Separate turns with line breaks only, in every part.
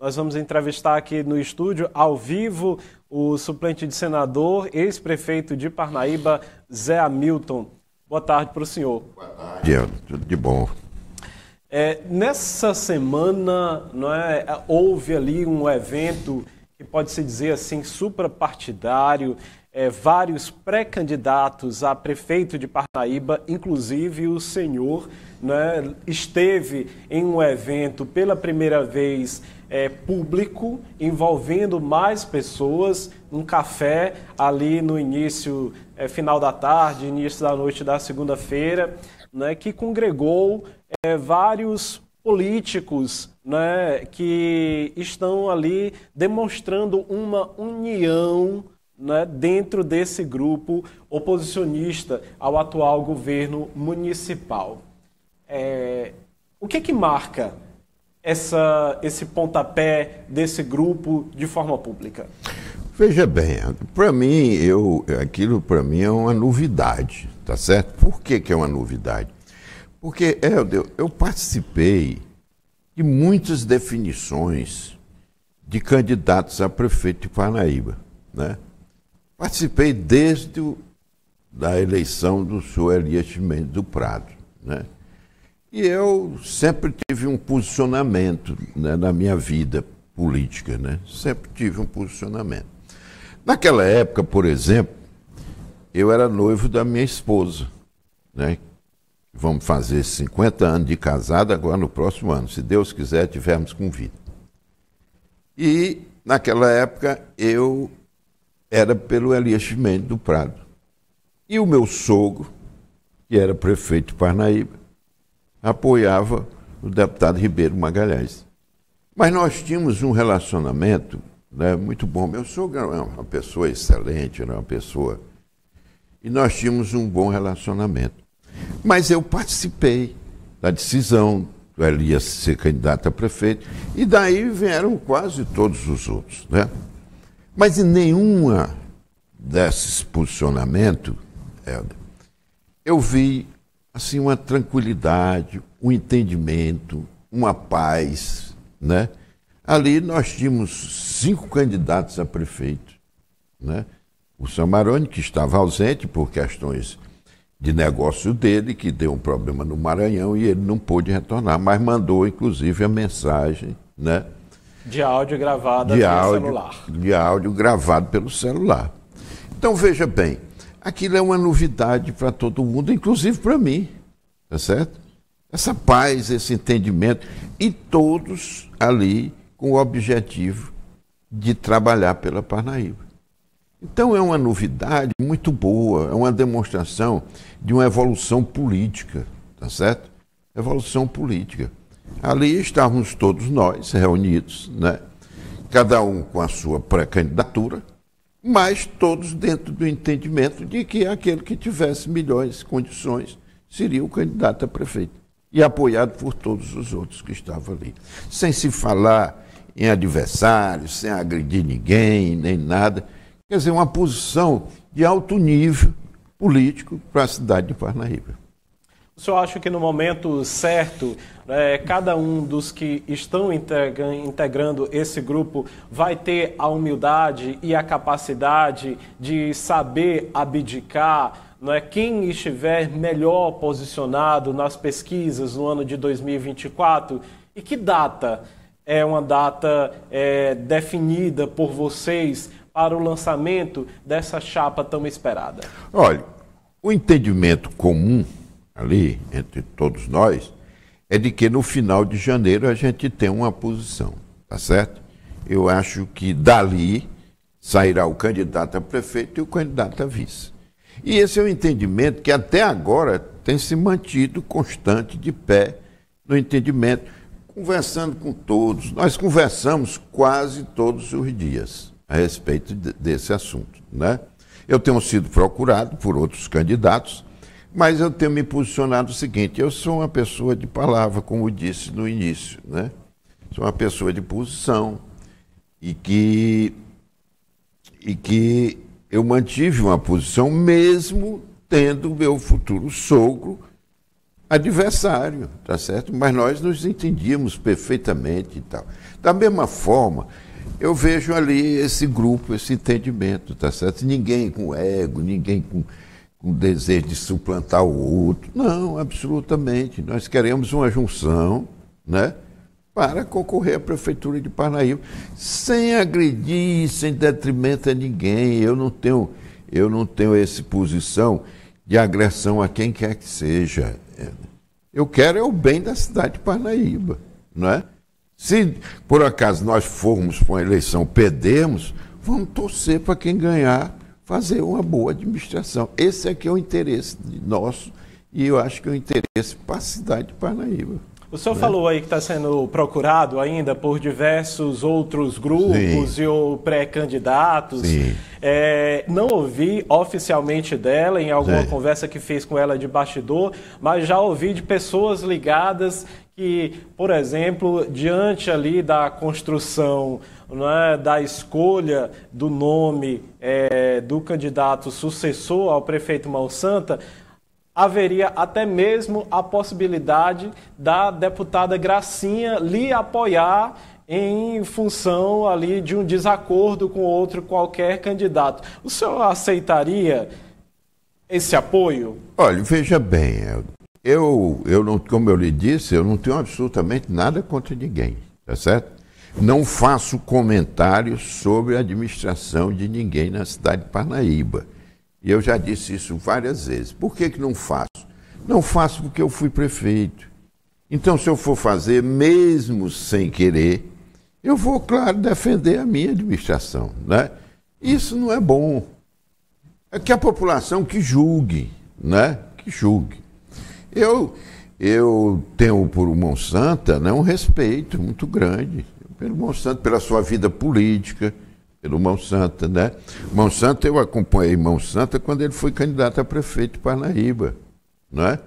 Nós vamos entrevistar aqui no estúdio, ao vivo, o suplente de senador, ex-prefeito de Parnaíba, Zé Hamilton. Boa tarde para o senhor. Boa
tarde, é, tudo de bom.
É, nessa semana, não é, é, houve ali um evento que pode se dizer assim suprapartidário, é, vários pré-candidatos a prefeito de Parnaíba, inclusive o senhor né, esteve em um evento pela primeira vez é, público, envolvendo mais pessoas, um café ali no início, é, final da tarde, início da noite da segunda-feira, né, que congregou é, vários políticos né, que estão ali demonstrando uma união né, dentro desse grupo oposicionista ao atual governo municipal. É, o que é que marca essa, esse pontapé desse grupo de forma pública?
Veja bem, para mim, eu, aquilo para mim é uma novidade, tá certo? Por que, que é uma novidade? Porque, Helder, é, eu participei de muitas definições de candidatos a prefeito de Paraíba, né? Participei desde o, da eleição do senhor Elias Mendes do Prado, né? E eu sempre tive um posicionamento né, na minha vida política, né? Sempre tive um posicionamento. Naquela época, por exemplo, eu era noivo da minha esposa, né? Vamos fazer 50 anos de casada agora no próximo ano, se Deus quiser, tivermos com vida. E naquela época eu era pelo Elias Chimenez do Prado. E o meu sogro, que era prefeito de Parnaíba, apoiava o deputado Ribeiro Magalhães. Mas nós tínhamos um relacionamento né, muito bom. Meu sogro era é uma pessoa excelente, era né, uma pessoa. E nós tínhamos um bom relacionamento. Mas eu participei da decisão, ele ia ser candidato a prefeito, e daí vieram quase todos os outros. Né? Mas em nenhuma desses posicionamentos, eu vi assim uma tranquilidade, um entendimento, uma paz, né? Ali nós tínhamos cinco candidatos a prefeito, né? O Samarone que estava ausente por questões de negócio dele, que deu um problema no Maranhão e ele não pôde retornar, mas mandou inclusive a mensagem, né?
De áudio gravado pelo celular.
De áudio gravado pelo celular. Então veja bem, aquilo é uma novidade para todo mundo, inclusive para mim, tá certo? Essa paz, esse entendimento, e todos ali com o objetivo de trabalhar pela Parnaíba. Então é uma novidade muito boa, é uma demonstração de uma evolução política, tá certo? Evolução política. Ali estávamos todos nós reunidos, né? Cada um com a sua pré-candidatura, mas todos dentro do entendimento de que aquele que tivesse melhores condições seria o candidato a prefeito e apoiado por todos os outros que estavam ali. Sem se falar em adversários, sem agredir ninguém, nem nada. Quer dizer, uma posição de alto nível político para a cidade de Parnaíba.
O senhor acha que no momento certo, é, cada um dos que estão integrando esse grupo vai ter a humildade e a capacidade de saber abdicar? Não é? Quem estiver melhor posicionado nas pesquisas no ano de 2024? E que data é uma data é, definida por vocês para o lançamento dessa chapa tão esperada?
Olha, o entendimento comum ali, entre todos nós, é de que no final de janeiro a gente tem uma posição, tá certo? Eu acho que dali sairá o candidato a prefeito e o candidato a vice. E esse é o um entendimento que até agora tem se mantido constante de pé no entendimento, conversando com todos. Nós conversamos quase todos os dias a respeito de, desse assunto, né? Eu tenho sido procurado por outros candidatos mas eu tenho me posicionado o seguinte: eu sou uma pessoa de palavra, como disse no início, né? Sou uma pessoa de posição e que e que eu mantive uma posição mesmo tendo meu futuro sogro adversário, tá certo? Mas nós nos entendíamos perfeitamente e tal. Da mesma forma, eu vejo ali esse grupo, esse entendimento, tá certo? Ninguém com ego, ninguém com com desejo de suplantar o outro. Não, absolutamente. Nós queremos uma junção, né? Para concorrer à Prefeitura de Parnaíba, sem agredir, sem detrimento a ninguém. Eu não tenho, eu não tenho essa posição de agressão a quem quer que seja. Eu quero é o bem da cidade de Parnaíba, né? Se por acaso nós formos para uma eleição, perdemos, vamos torcer para quem ganhar fazer uma boa administração. Esse é aqui é o interesse nosso e eu acho que é o interesse para a cidade de Parnaíba.
O senhor né? falou aí que está sendo procurado ainda por diversos outros grupos Sim. e pré-candidatos. É, não ouvi oficialmente dela em alguma Sim. conversa que fez com ela de bastidor, mas já ouvi de pessoas ligadas que, por exemplo, diante ali da construção é, da escolha do nome é, do candidato sucessor ao prefeito Mão Santa, haveria até mesmo a possibilidade da deputada Gracinha lhe apoiar em função ali de um desacordo com outro qualquer candidato. O senhor aceitaria esse apoio?
Olha, veja bem, eu, eu não, como eu lhe disse, eu não tenho absolutamente nada contra ninguém, tá certo? Não faço comentários sobre a administração de ninguém na cidade de Parnaíba. E eu já disse isso várias vezes. Por que, que não faço? Não faço porque eu fui prefeito. Então, se eu for fazer, mesmo sem querer, eu vou, claro, defender a minha administração. Né? Isso não é bom. É que a população que julgue, né? Que julgue. Eu, eu tenho por Monsanta né, um respeito muito grande pelo Monsanto, pela sua vida política, pelo Monsanto, né? Monsanto, eu acompanhei Monsanto quando ele foi candidato a prefeito de Parnaíba, né?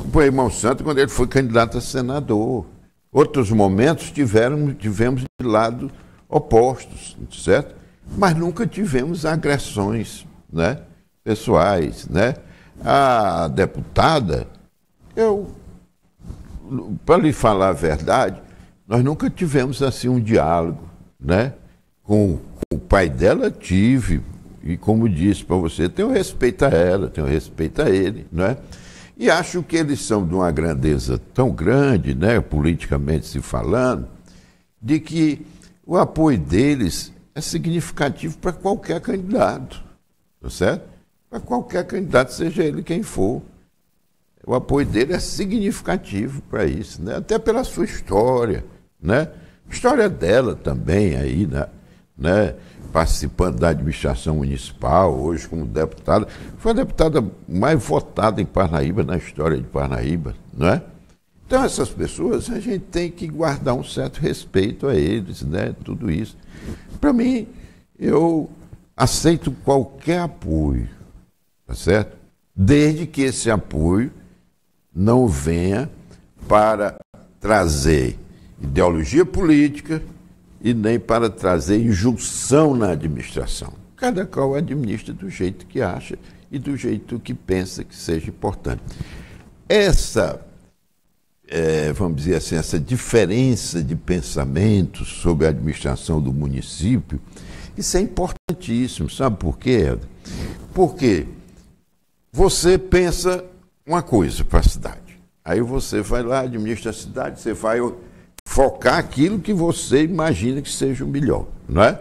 Acompanhei Monsanto quando ele foi candidato a senador. Outros momentos tiveram, tivemos de lado opostos, certo? Mas nunca tivemos agressões, né? Pessoais, né? A deputada, eu, para lhe falar a verdade, nós nunca tivemos assim um diálogo, né? Com, com o pai dela tive, e como disse para você, tenho respeito a ela, tenho respeito a ele, né? E acho que eles são de uma grandeza tão grande, né, politicamente se falando, de que o apoio deles é significativo para qualquer candidato, tá certo? Para qualquer candidato, seja ele quem for. O apoio dele é significativo para isso, né? até pela sua história, né? História dela também aí, né? né? Participando da administração municipal, hoje como deputada. Foi a deputada mais votada em Parnaíba, na história de Parnaíba, né? Então, essas pessoas, a gente tem que guardar um certo respeito a eles, né? Tudo isso. Para mim, eu aceito qualquer apoio, tá certo? Desde que esse apoio não venha para trazer ideologia política e nem para trazer injunção na administração. Cada qual administra do jeito que acha e do jeito que pensa que seja importante. Essa, é, vamos dizer assim, essa diferença de pensamento sobre a administração do município, isso é importantíssimo. Sabe por quê? Porque você pensa uma coisa para a cidade. Aí você vai lá, administra a cidade, você vai focar aquilo que você imagina que seja o melhor, não é?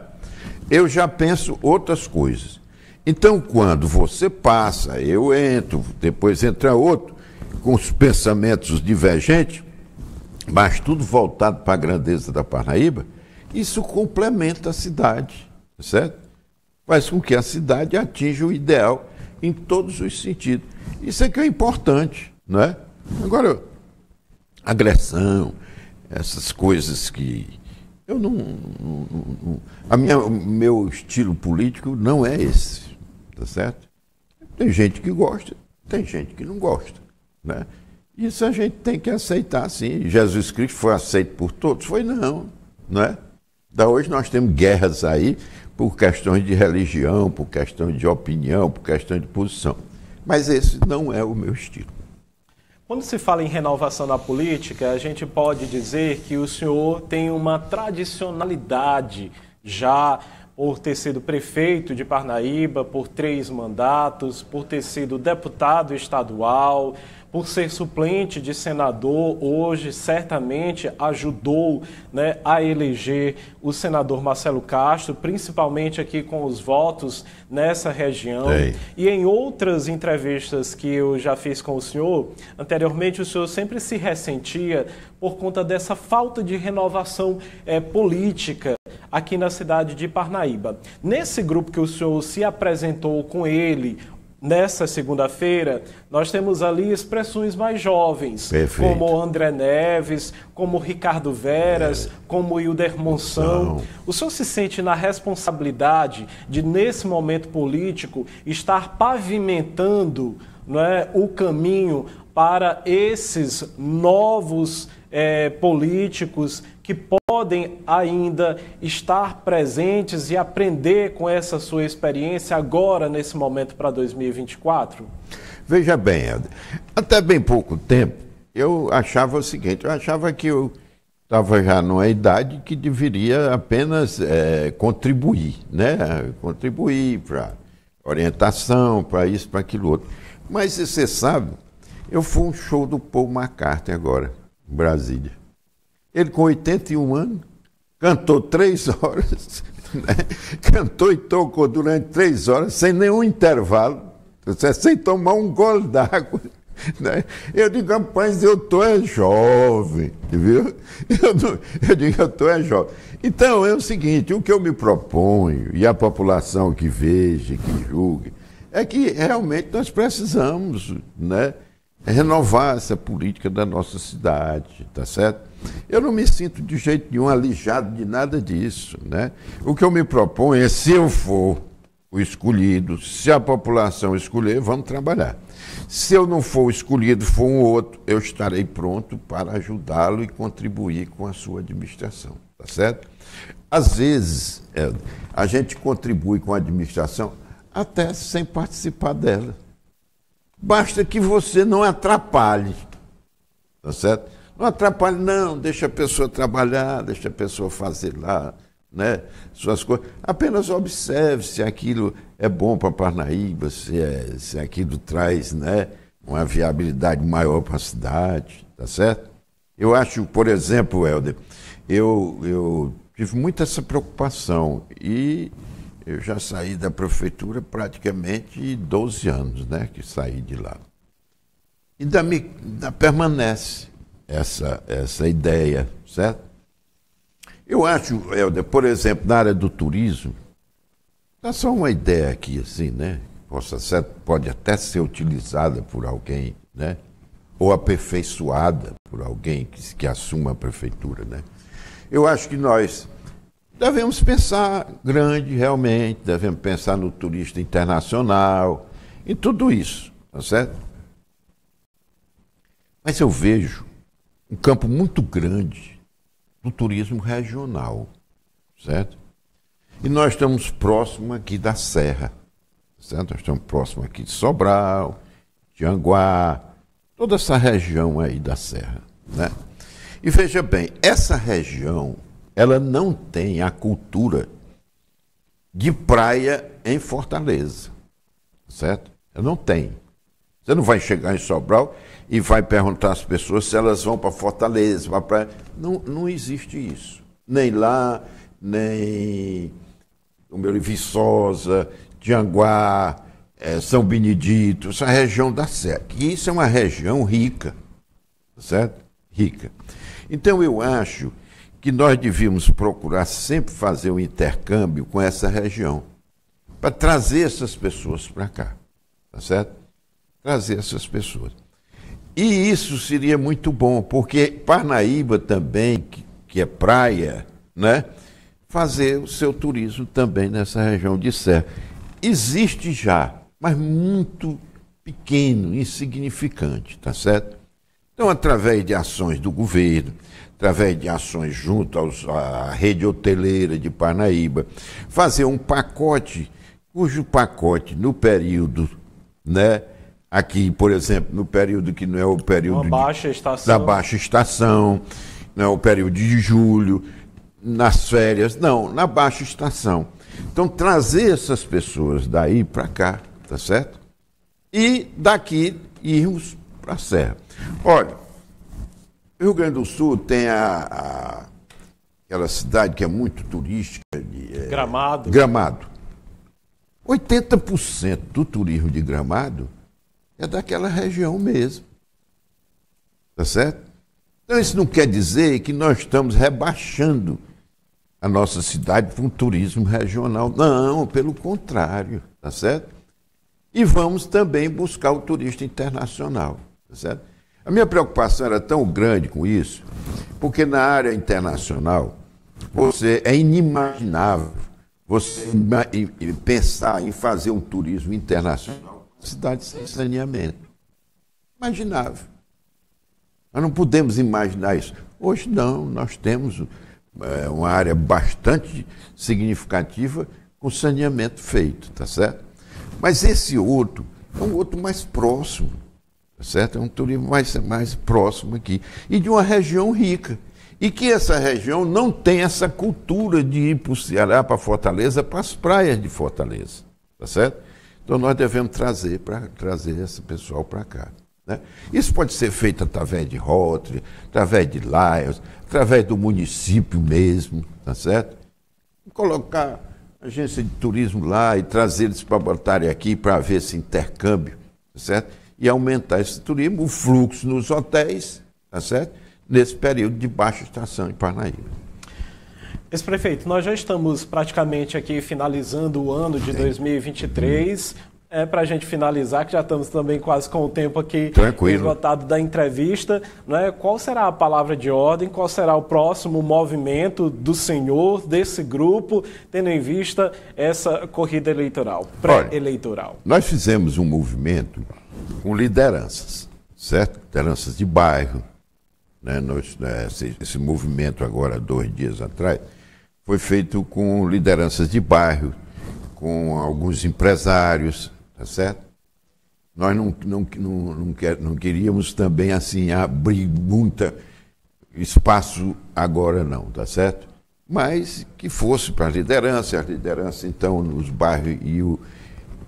Eu já penso outras coisas. Então, quando você passa, eu entro, depois entra outro, com os pensamentos divergentes, mas tudo voltado para a grandeza da Paraíba, isso complementa a cidade, tá certo? Faz com que a cidade atinja o ideal em todos os sentidos. Isso é que é importante, não é? Agora, agressão, essas coisas que. Eu não. não, não a minha, o meu estilo político não é esse, tá certo? Tem gente que gosta, tem gente que não gosta, né? Isso a gente tem que aceitar, sim. Jesus Cristo foi aceito por todos? Foi não, né? Da hoje nós temos guerras aí por questões de religião, por questões de opinião, por questões de posição. Mas esse não é o meu estilo.
Quando se fala em renovação da política, a gente pode dizer que o senhor tem uma tradicionalidade já por ter sido prefeito de Parnaíba por três mandatos, por ter sido deputado estadual, por ser suplente de senador hoje, certamente ajudou né, a eleger o senador Marcelo Castro, principalmente aqui com os votos nessa região. Ei. E em outras entrevistas que eu já fiz com o senhor, anteriormente o senhor sempre se ressentia por conta dessa falta de renovação é, política aqui na cidade de Parnaíba. Nesse grupo que o senhor se apresentou com ele, Nessa segunda-feira, nós temos ali expressões mais jovens, Perfeito. como André Neves, como Ricardo Veras, é. como Hilder Monção. Não. O senhor se sente na responsabilidade de, nesse momento político, estar pavimentando não é, o caminho para esses novos é, políticos que podem ainda estar presentes e aprender com essa sua experiência agora, nesse momento para 2024?
Veja bem, até bem pouco tempo eu achava o seguinte: eu achava que eu estava já numa idade que deveria apenas é, contribuir, né? Contribuir para orientação, para isso, para aquilo outro. Mas você sabe, eu fui um show do Paul McCartney agora, em Brasília. Ele com 81 anos, cantou três horas, né? cantou e tocou durante três horas, sem nenhum intervalo, né? sem tomar um gole d'água. Né? Eu digo, rapaz, eu estou é jovem, viu? Eu, não, eu digo, eu estou é jovem. Então, é o seguinte, o que eu me proponho, e a população que veja, que julgue, é que realmente nós precisamos né, renovar essa política da nossa cidade, tá certo? Eu não me sinto de jeito nenhum alijado de nada disso. Né? O que eu me proponho é, se eu for o escolhido, se a população escolher, vamos trabalhar. Se eu não for escolhido, for um outro, eu estarei pronto para ajudá-lo e contribuir com a sua administração. Tá certo? Às vezes, é, a gente contribui com a administração até sem participar dela. Basta que você não atrapalhe. Tá certo? Não atrapalhe, não, deixa a pessoa trabalhar, deixa a pessoa fazer lá, né? Suas coisas. Apenas observe se aquilo é bom para Parnaíba, se, é, se aquilo traz, né? Uma viabilidade maior para a cidade, tá certo? Eu acho, por exemplo, Helder, eu, eu tive muita essa preocupação e eu já saí da prefeitura praticamente 12 anos, né? Que saí de lá. Ainda, me, ainda permanece essa, essa ideia, certo? Eu acho, Helder, por exemplo, na área do turismo, dá tá só uma ideia aqui, assim, né? Possa ser, pode até ser utilizada por alguém, né? Ou aperfeiçoada por alguém que, que assuma a prefeitura, né? Eu acho que nós devemos pensar grande realmente, devemos pensar no turista internacional, em tudo isso, tá certo? Mas eu vejo um campo muito grande do turismo regional, certo? E nós estamos próximo aqui da Serra, certo? Nós estamos próximo aqui de Sobral, de Anguá, toda essa região aí da Serra, né? E veja bem, essa região, ela não tem a cultura de praia em Fortaleza, certo? Ela não tem. Você não vai chegar em Sobral e vai perguntar às pessoas se elas vão para Fortaleza, para praia. Não, não existe isso. Nem lá, nem o meu Viçosa, Tianguá, é, São Benedito, essa região da Serra. E isso é uma região rica, tá certo? Rica. Então eu acho que nós devíamos procurar sempre fazer um intercâmbio com essa região, para trazer essas pessoas para cá, tá certo? trazer essas pessoas. E isso seria muito bom, porque Parnaíba também, que, que é praia, né? fazer o seu turismo também nessa região de serra. Existe já, mas muito pequeno, insignificante, tá certo? Então, através de ações do governo, através de ações junto aos, à rede hoteleira de Parnaíba, fazer um pacote, cujo pacote no período, né, aqui, por exemplo, no período que não é o período baixa da baixa estação, não é o período de julho, nas férias, não, na baixa estação. Então trazer essas pessoas daí para cá, tá certo? E daqui irmos para a serra. Olha, Rio Grande do Sul tem a, a aquela cidade que é muito turística. De,
é, Gramado.
Gramado. 80% do turismo de Gramado é daquela região mesmo. Tá certo? Então isso não quer dizer que nós estamos rebaixando a nossa cidade para um turismo regional. Não, pelo contrário, tá certo? E vamos também buscar o turista internacional, tá certo? A minha preocupação era tão grande com isso, porque na área internacional você é inimaginável você pensar em fazer um turismo internacional cidade sem saneamento. Imaginável. Nós não podemos imaginar isso. Hoje não, nós temos é, uma área bastante significativa com saneamento feito, tá certo? Mas esse outro é um outro mais próximo, tá certo? É um turismo mais, mais próximo aqui. E de uma região rica. E que essa região não tem essa cultura de ir para o Ceará, para Fortaleza, para as praias de Fortaleza, tá certo? Então nós devemos trazer, para trazer esse pessoal para cá. Né? Isso pode ser feito através de Rotary, através de Lions, através do município mesmo, tá certo? Colocar agência de turismo lá e trazer eles para botarem aqui para ver esse intercâmbio, tá certo? E aumentar esse turismo, o fluxo nos hotéis, tá certo? Nesse período de baixa estação em Parnaíba.
Ex-prefeito, nós já estamos praticamente aqui finalizando o ano de 2023. É, para a gente finalizar, que já estamos também quase com o tempo aqui Tranquilo. esgotado da entrevista, né? qual será a palavra de ordem, qual será o próximo movimento do senhor, desse grupo, tendo em vista essa corrida eleitoral, pré-eleitoral?
Nós fizemos um movimento com lideranças, certo? Lideranças de bairro, né? Nós, né, esse movimento agora, dois dias atrás, foi feito com lideranças de bairro, com alguns empresários, tá certo? Nós não, não, não, não, quer, não queríamos também assim abrir muito espaço agora não, tá certo? Mas que fosse para a liderança, a liderança então nos bairros e o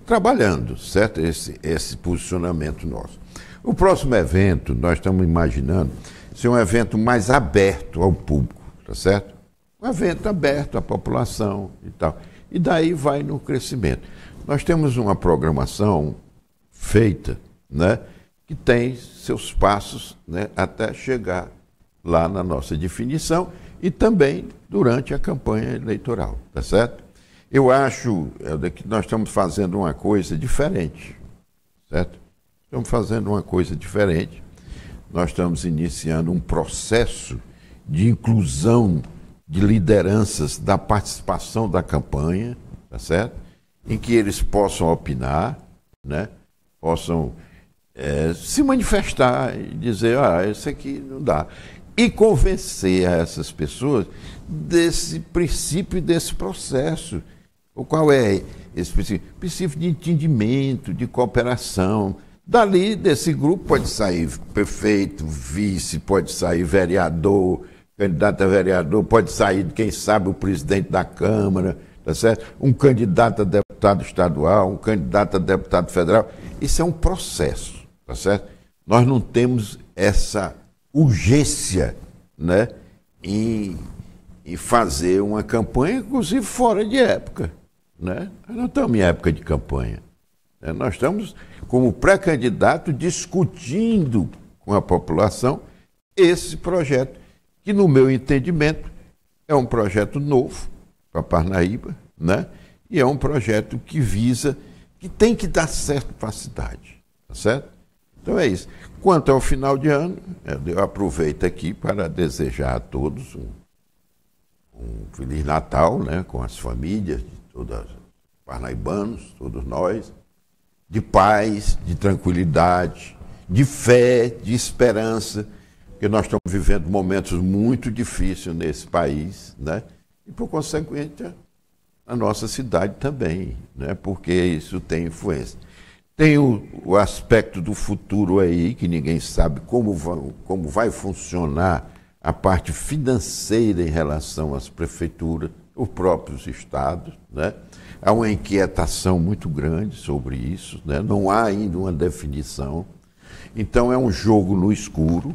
trabalhando, certo? Esse, esse posicionamento nosso. O próximo evento, nós estamos imaginando, ser um evento mais aberto ao público, tá certo? um evento aberto à população e tal. E daí vai no crescimento. Nós temos uma programação feita, né, que tem seus passos né, até chegar lá na nossa definição e também durante a campanha eleitoral, tá certo? Eu acho é, que nós estamos fazendo uma coisa diferente, certo? Estamos fazendo uma coisa diferente. Nós estamos iniciando um processo de inclusão de lideranças da participação da campanha, tá certo? Em que eles possam opinar, né? Possam é, se manifestar e dizer, ah, isso aqui não dá. E convencer a essas pessoas desse princípio desse processo. O qual é esse princípio? Princípio de entendimento, de cooperação. Dali, desse grupo, pode sair prefeito, vice, pode sair vereador, candidato a vereador, pode sair, quem sabe, o presidente da Câmara, tá certo? Um candidato a deputado estadual, um candidato a deputado federal. Isso é um processo, tá certo? Nós não temos essa urgência, né, em, em fazer uma campanha, inclusive fora de época, né? Nós não estamos em época de campanha. Né? Nós estamos, como pré-candidato, discutindo com a população esse projeto que, no meu entendimento, é um projeto novo para a Parnaíba, né? e é um projeto que visa, que tem que dar certo para a cidade. Tá certo? Então é isso. Quanto ao final de ano, eu aproveito aqui para desejar a todos um, um Feliz Natal, né? com as famílias de os parnaibanos, todos nós, de paz, de tranquilidade, de fé, de esperança que nós estamos vivendo momentos muito difíceis nesse país, né? e por consequência a nossa cidade também, né? porque isso tem influência. Tem o, o aspecto do futuro aí, que ninguém sabe como, vão, como vai funcionar a parte financeira em relação às prefeituras, os próprios estados. Né? Há uma inquietação muito grande sobre isso, né? não há ainda uma definição. Então é um jogo no escuro,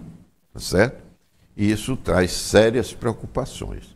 certo? E isso traz sérias preocupações.